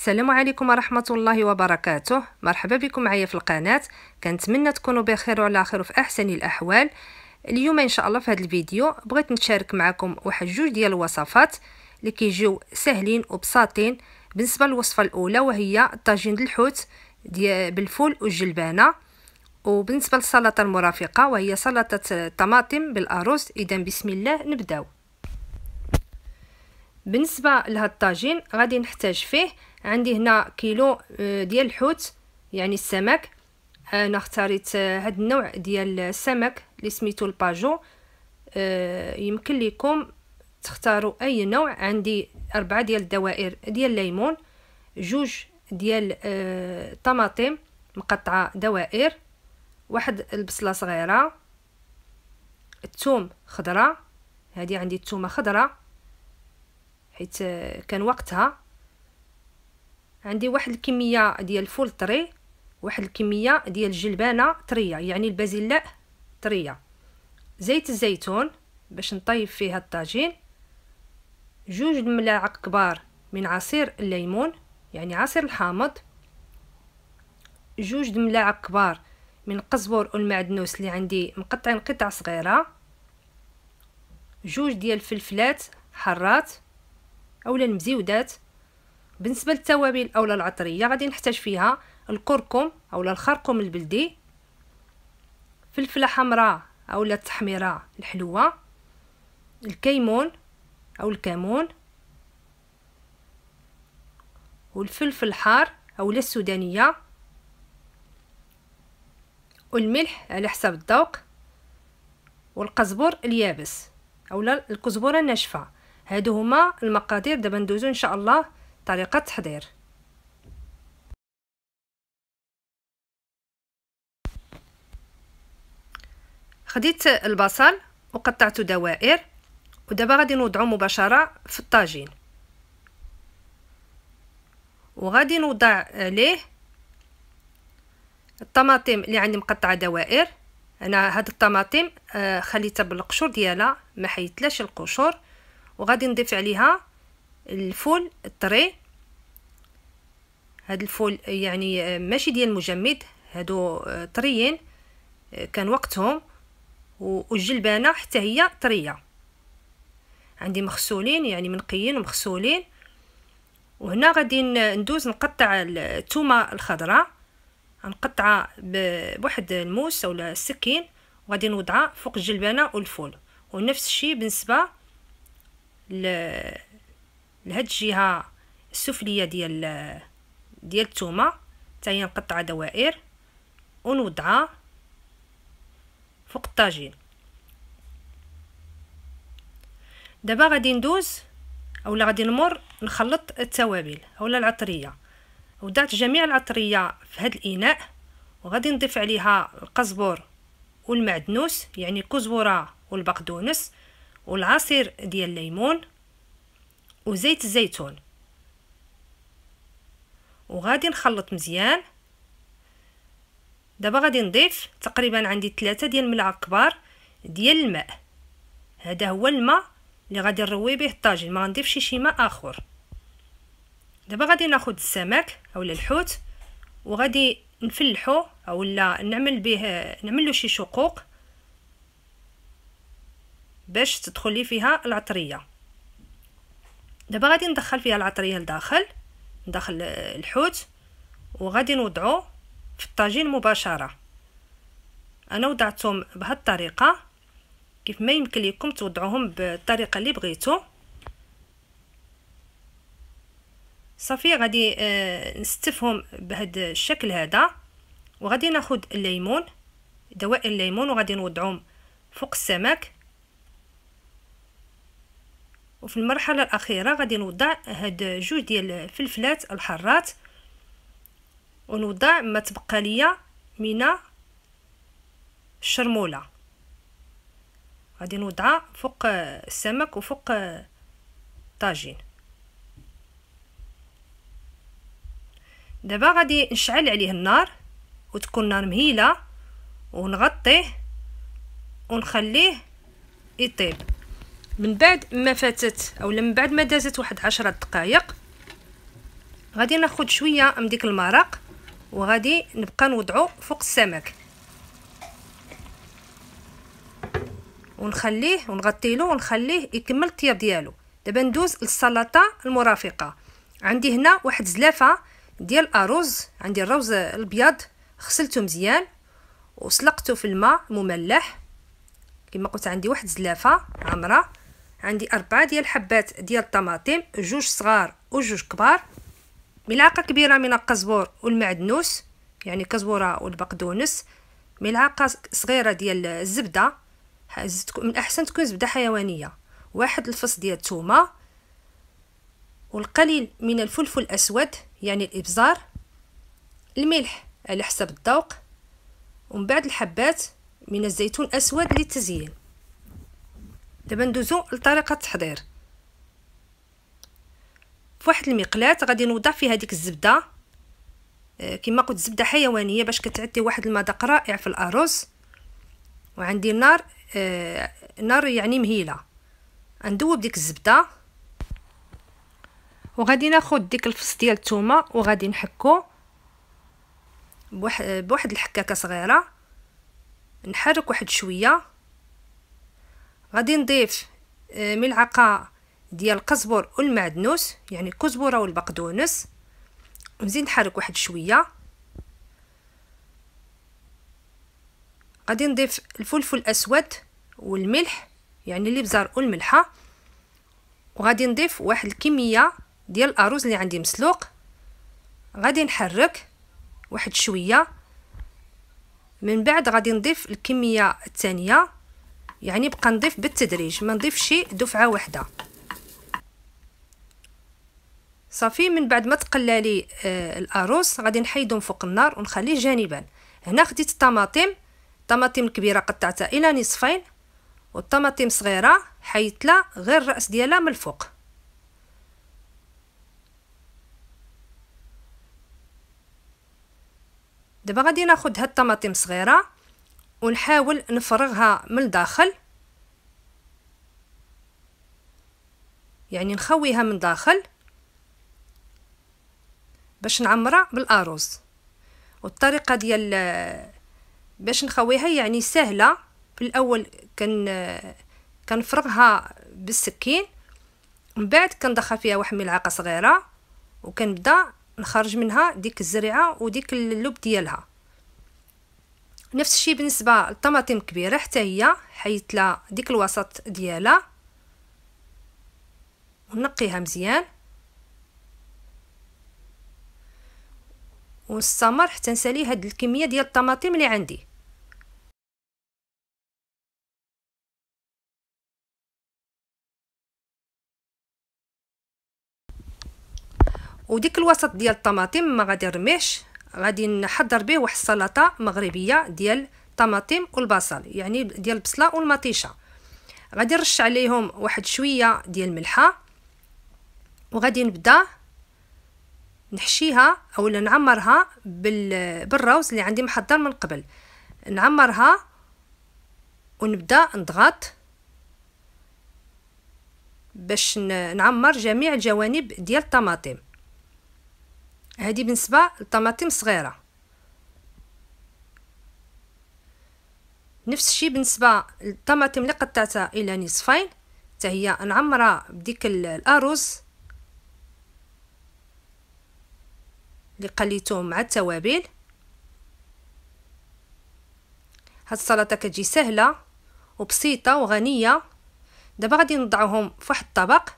السلام عليكم ورحمة الله وبركاته مرحبا بكم معايا في القناة كنتمنى تكونوا بخير وعلى خير وفي أحسن الأحوال اليوم إن شاء الله في هذا الفيديو بغيت نشارك معكم واحد جوج ديال الوصفات اللي كيجيو سهلين وبساطين بالنسبة للوصفة الأولى وهي طاجين الحوت بالفول والجلبانة وبالنسبة للسلطة المرافقة وهي سلطة الطماطم بالأرز إذا بسم الله نبداو بالنسبة لهاد الطاجين غادي نحتاج فيه عندي هنا كيلو آه، ديال الحوت يعني السمك آه، انا اختاريت آه، هاد النوع ديال السمك اللي سميتو الباجو يمكن لكم تختاروا اي نوع عندي أربعة ديال الدوائر ديال الليمون جوج ديال الطماطم مقطعه دوائر واحد البصله صغيره الثوم خضره هذه عندي الثومه خضره حيت كان وقتها عندي واحد الكميه ديال الفول طري واحد الكميه ديال الجلبانه طريه يعني البازلاء طريه زيت الزيتون باش نطيب فيها الطاجين جوج الملاعق كبار من عصير الليمون يعني عصير الحامض جوج الملاعق كبار من قزبر والمعدنوس اللي عندي مقطعين قطع صغيره جوج ديال الفلفلات حارات اولا مزيودات بالنسبه للتوابل اولا العطريه غادي نحتاج فيها الكركم اولا الخرقوم البلدي فلفله حمراء اولا التحميره الحلوه الكيمون او الكمون والفلفل الحار اولا السودانيه والملح على حسب الذوق والقزبر اليابس اولا الكزبره الناشفه هادو هما المقادير دابا ندوزو ان شاء الله طريقة تحضير خديت البصل وقطعته دوائر ودابا غادي نوضعو مباشرة في الطاجين وغادي نوضع عليه الطماطم اللي عندي مقطعه دوائر انا هاد الطماطم آه، خليتها بالقشور ديالها ما حيتلاش القشور وغادي نضيف عليها الفول الطري هاد الفول يعني ماشي ديال مجمد هادو آه، طريين آه، كان وقتهم والجلبانه حتى هي طريه عندي مغسولين يعني منقيين ومغسولين وهنا غادي ندوز نقطع الثومه الخضراء غنقطعها بواحد الموس اولا السكين وغادي نوضعها فوق الجلبانه والفول ونفس الشيء بالنسبه لهاد الجهه السفليه ديال ديال التومه حتى هي نقطعها دوائر ونوضعها فوق الطاجين دابا غادي ندوز اولا غادي نمر نخلط التوابل اولا العطريه وضعت جميع العطريه في هذا الاناء وغادي نضيف عليها القزبر والمعدنوس يعني الكزبره والبقدونس والعصير ديال الليمون وزيت الزيتون وغادي نخلط مزيان دابا غادي نضيف تقريبا عندي ثلاثة ديال الملعقه كبار ديال الماء هذا هو الماء اللي غادي نروي به الطاجين ما غنضيفش شي ماء اخر دابا غادي ناخذ السمك اولا الحوت وغادي نفلحو اولا نعمل به نعمل له شي شقوق باش تدخل لي فيها العطريه دابا غادي ندخل فيها العطريه لداخل ندخل الحوت وغادي نوضعو في الطاجين مباشره انا وضعتهم بهاد الطريقه كيف ما يمكن لكم توضعوهم بالطريقه اللي بغيتو صافي غادي آه، نستفهم بهاد الشكل هذا وغادي ناخد الليمون دوائر الليمون وغادي نوضعهم فوق السمك وفي المرحله الاخيره غادي نوضع هاد جوج ديال الفلفلات الحارات ونوضع ما تبقى ليا من الشرموله غادي نوضعها فوق السمك وفوق الطاجين دابا غادي نشعل عليه النار وتكون النار مهيله ونغطيه ونخليه يطيب من بعد ما فاتت اولا من بعد ما دازت واحد عشرة دقائق غادي ناخد شويه من ديك المرق وغادي نبقى نوضعو فوق السمك ونخليه ونغطيلو ونخليه يكمل الطياب ديالو دابا ندوز للسلطه المرافقه عندي هنا واحد زلافه ديال الارز عندي الروز الابيض غسلته مزيان وسلقته في الماء مملح كما قلت عندي واحد زلافه عامره عندي أربعة ديال الحبات ديال الطماطم جوج صغار وجوج كبار ملعقة كبيرة من القزبور والمعدنوس يعني كزبورة والبقدونس ملعقة صغيرة ديال الزبدة من أحسن تكون زبدة حيوانية واحد الفص ديال التومة والقليل من الفلفل الأسود يعني الإبزار الملح على حسب الذوق ومن بعد الحبات من الزيتون الأسود للتزيين دابا ندوزو لطريقه التحضير فواحد المقلاة غادي نوضع فيها ديك الزبده آه، كما قلت زبده حيوانيه باش كتعطي واحد المذاق رائع في الارز وعندي النار آه، نار يعني مهيله غندوب ديك الزبده وغادي ناخد ديك الفص ديال الثومه وغادي نحكو بواحد الحكاكه صغيره نحرك واحد شويه غادي نضيف آه، ملعقه ديال القزبر والمعدنوس يعني الكزبره والبقدونس نزيد نحرك واحد شويه غادي نضيف الفلفل الاسود والملح يعني الابزار والملحه وغادي نضيف واحد الكميه ديال الارز اللي عندي مسلوق غادي نحرك واحد شويه من بعد غادي نضيف الكميه الثانيه يعني بقى نضيف بالتدريج ما شي دفعه واحده صافي من بعد ما تقلى لي آه الاروس غادي نحيدو من فوق النار ونخليه جانبا هنا خديت الطماطم الطماطم الكبيره قطعتها الى نصفين والطماطم صغيره حيدت لها غير الراس ديالها من الفوق دابا غادي ناخد هاد الطماطم صغيره ونحاول نفرغها من الداخل يعني نخويها من داخل باش نعمرها بالأرز والطريقة ديال باش نخويها يعني سهلة في الأول كن كنفرغها بالسكين من بعد كندخل فيها واحد ملعقة صغيرة وكنبدا نخرج منها ديك الزريعة وديك اللب ديالها نفس الشيء بالنسبه للطماطم كبيره حتى هي حيت لها ديك الوسط ديالها ونقيها مزيان ونستمر حتى نسالي هاد الكميه ديال الطماطم اللي عندي وديك الوسط ديال الطماطم ما غادي نرميهش غادي نحضر به واحد السلطه مغربيه ديال الطماطم والبصل يعني ديال البصله والمطيشه غادي نرش عليهم واحد شويه ديال الملحه وغادي نبدا نحشيها اولا نعمرها بالروز اللي عندي محضر من قبل نعمرها ونبدا نضغط باش نعمر جميع الجوانب ديال الطماطم هذه بالنسبه للطماطم صغيره نفس الشيء بالنسبه للطماطم اللي قطعتها الى نصفين حتى هي نعمرها بديك الارز اللي قليته مع التوابل هاد السلطه كتجي سهله وبسيطه وغنيه دابا غادي نضعهم فواحد الطبق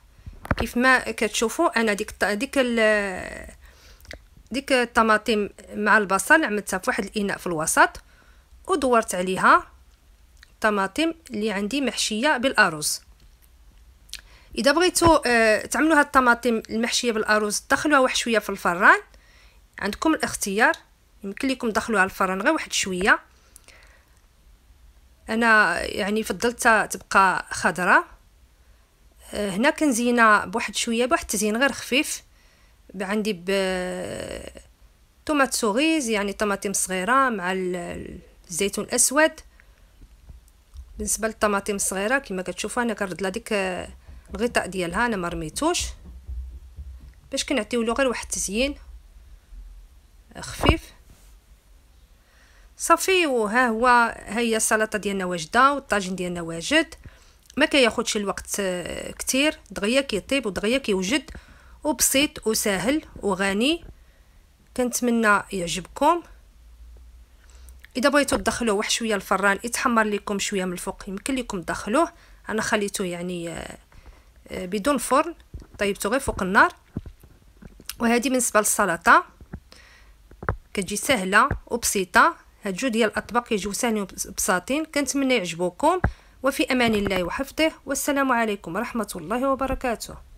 كيف ما كتشوفوا انا ديك ديك ديك الطماطم مع البصل عملتها في واحد الاناء في الوسط ودورت عليها الطماطم اللي عندي محشيه بالارز اذا بغيتو آه، تعملوا هاد الطماطم المحشيه بالارز دخلوها واحد شويه في الفران عندكم الاختيار يمكن لكم دخلوها الفران غير واحد شويه انا يعني فضلت تبقى خضراء آه، هنا كنزينها بواحد شويه بواحد التزيين غير خفيف عندي ب طماط سوغيز يعني طماطم صغيره مع الزيتون الاسود بالنسبه للطماطم الصغيره كما كتشوفوا انا كنرد لها ديك آه، الغطاء ديالها انا ما رميتوش باش كنعطيو له غير واحد التزيين آه، خفيف صافي وها هو ها هي السلطه ديالنا واجده والطاجين ديالنا واجد ما كياخذش الوقت آه، كتير دغيا كيطيب ودغيا كيوجد وبسيط وسهل وغني كنتمنى يعجبكم اذا بغيتو تدخلوه واحد شويه الفران يتحمر لكم شويه من الفوق يمكن لكم تدخلوه انا خليته يعني آه، آه، بدون فرن طيبته غير فوق النار وهذه بالنسبه للسلطه كتجي سهله وبسيطه هاد جوج ديال الاطباق يجيو ساهلين وبساطين كنتمنى يعجبوكم وفي امان الله وحفظه والسلام عليكم ورحمه الله وبركاته